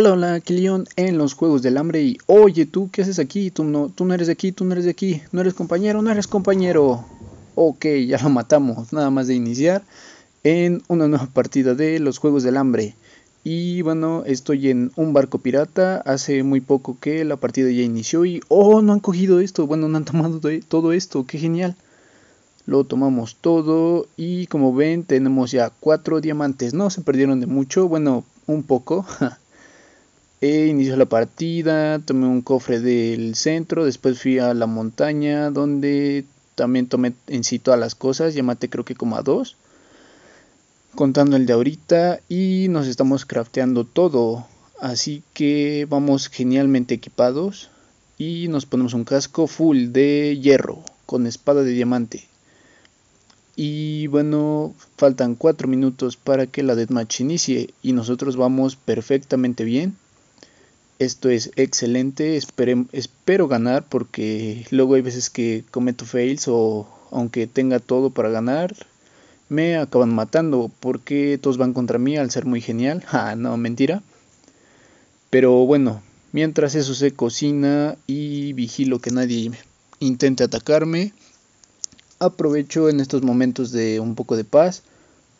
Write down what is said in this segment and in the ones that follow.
Hola, hola, Kilion en los Juegos del Hambre y oye, tú, ¿qué haces aquí? Tú no, tú no eres de aquí, tú no eres de aquí, no eres compañero, no eres compañero. Ok, ya lo matamos, nada más de iniciar en una nueva partida de los Juegos del Hambre. Y bueno, estoy en un barco pirata, hace muy poco que la partida ya inició y oh, no han cogido esto, bueno, no han tomado todo esto, qué genial. Lo tomamos todo y como ven tenemos ya cuatro diamantes, no se perdieron de mucho, bueno, un poco. E inicio inició la partida, tomé un cofre del centro, después fui a la montaña donde también tomé en sí todas las cosas, ya maté creo que como a dos, contando el de ahorita y nos estamos crafteando todo, así que vamos genialmente equipados y nos ponemos un casco full de hierro con espada de diamante. Y bueno, faltan 4 minutos para que la deathmatch inicie y nosotros vamos perfectamente bien esto es excelente, espero ganar porque luego hay veces que cometo fails o aunque tenga todo para ganar, me acaban matando porque todos van contra mí al ser muy genial. Ah, no, mentira. Pero bueno, mientras eso se cocina y vigilo que nadie intente atacarme, aprovecho en estos momentos de un poco de paz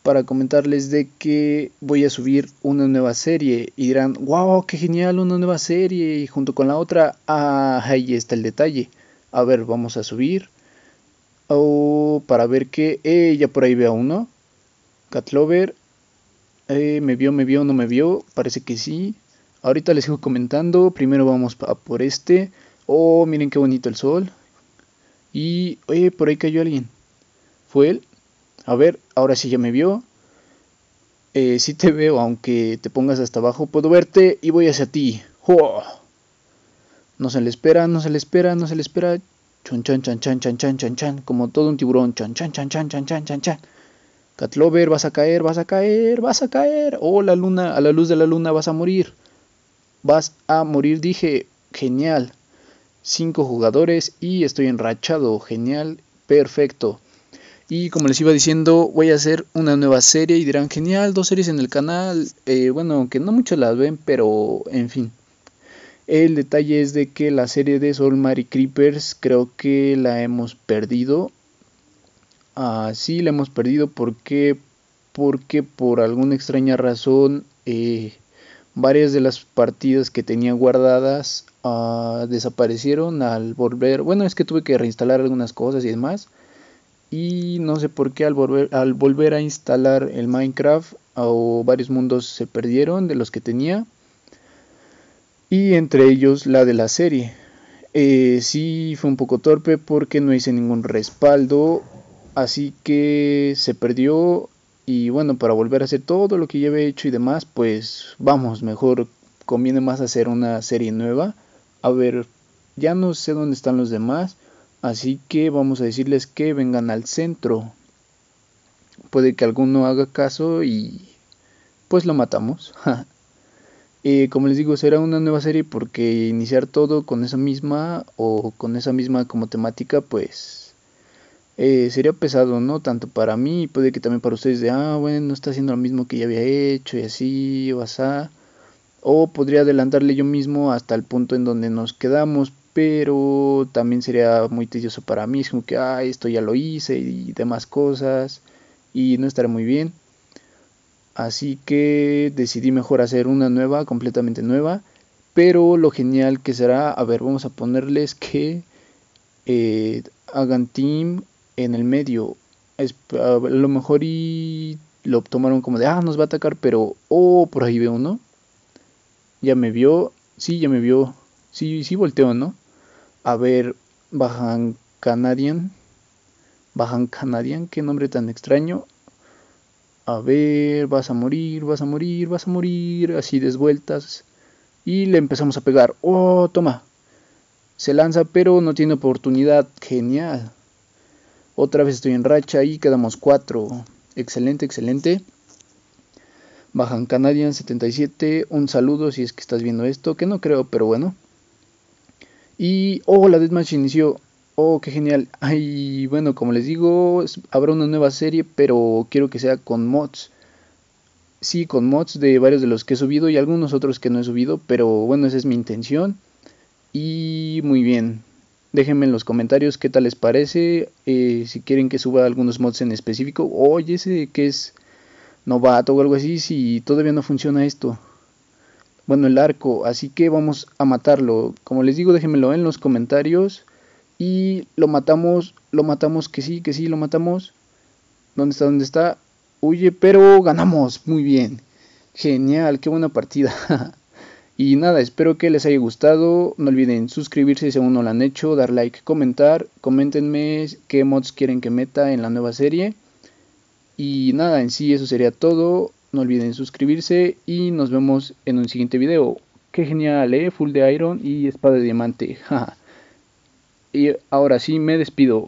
para comentarles de que voy a subir una nueva serie y dirán, wow, qué genial, una nueva serie y junto con la otra, ah, ahí está el detalle. A ver, vamos a subir. Oh, para ver que eh, ya por ahí veo uno. Catlover. Eh, me vio, me vio, no me vio. Parece que sí. Ahorita les sigo comentando. Primero vamos a por este. Oh, miren qué bonito el sol. Y, oye, eh, por ahí cayó alguien. ¿Fue él? A ver, ahora sí ya me vio. sí te veo, aunque te pongas hasta abajo, puedo verte y voy hacia ti. No se le espera, no se le espera, no se le espera. Chan, chan, chan, chan, chan, chan, chan, chan. Como todo un tiburón. Chan, chan, chan, chan, chan, chan, chan, chan. Catlover, vas a caer, vas a caer, vas a caer. Oh, la luna, a la luz de la luna vas a morir. Vas a morir, dije. Genial. Cinco jugadores y estoy enrachado. Genial, perfecto. Y como les iba diciendo, voy a hacer una nueva serie y dirán, genial, dos series en el canal. Eh, bueno, que no muchos las ven, pero en fin. El detalle es de que la serie de Soul Mary Creepers creo que la hemos perdido. Ah, sí, la hemos perdido porque, porque por alguna extraña razón eh, varias de las partidas que tenía guardadas ah, desaparecieron al volver. Bueno, es que tuve que reinstalar algunas cosas y demás y no sé por qué al volver, al volver a instalar el Minecraft o varios mundos se perdieron de los que tenía y entre ellos la de la serie. Eh, sí fue un poco torpe porque no hice ningún respaldo, así que se perdió y bueno, para volver a hacer todo lo que ya había hecho y demás, pues vamos, mejor conviene más hacer una serie nueva. A ver, ya no sé dónde están los demás. Así que vamos a decirles que vengan al centro. Puede que alguno haga caso y pues lo matamos. Eh, como les digo, será una nueva serie porque iniciar todo con esa misma o con esa misma como temática, pues eh, sería pesado, ¿no? Tanto para mí, puede que también para ustedes de, ah, bueno, no está haciendo lo mismo que ya había hecho y así o así. O podría adelantarle yo mismo hasta el punto en donde nos quedamos pero también sería muy tedioso para mí, es como que, ah, esto ya lo hice y demás cosas, y no estaré muy bien. Así que decidí mejor hacer una nueva, completamente nueva, pero lo genial que será, a ver, vamos a ponerles que eh, hagan team en el medio. a lo mejor y lo tomaron como de, ah, nos va a atacar, pero, oh, por ahí veo uno. Ya me vio, sí, ya me vio, sí, sí volteo, ¿no? a ver Bajan Canadian. Bajan Canadian, qué nombre tan extraño. A ver, vas a morir, vas a morir, vas a morir, así desvueltas. Y le empezamos a pegar. ¡Oh, toma! Se lanza, pero no tiene oportunidad. Genial. Otra vez estoy en racha y quedamos cuatro Excelente, excelente. Bajan Canadian 77. Un saludo si es que estás viendo esto, que no creo, pero bueno. Y, oh, la Deathmatch inició. Oh, qué genial. Ay, bueno, como les digo, habrá una nueva serie, pero quiero que sea con mods. Sí, con mods de varios de los que he subido y algunos otros que no he subido, pero bueno, esa es mi intención. Y muy bien, déjenme en los comentarios qué tal les parece, eh, si quieren que suba algunos mods en específico. Oye, ese que es novato o algo así, si todavía no funciona esto bueno, el arco, así que vamos a matarlo. Como les digo, déjenmelo en los comentarios y lo matamos, lo matamos, que sí, que sí, lo matamos. ¿Dónde está? ¿Dónde está? Huye, pero ganamos, muy bien. Genial, qué buena partida. y nada, espero que les haya gustado. No olviden suscribirse si aún no lo han hecho, dar like, comentar, coméntenme qué mods quieren que meta en la nueva serie. Y nada, en sí eso sería todo. No olviden suscribirse y nos vemos en un siguiente video. Qué genial, ¿eh? Full de Iron y Espada de Diamante. y ahora sí, me despido.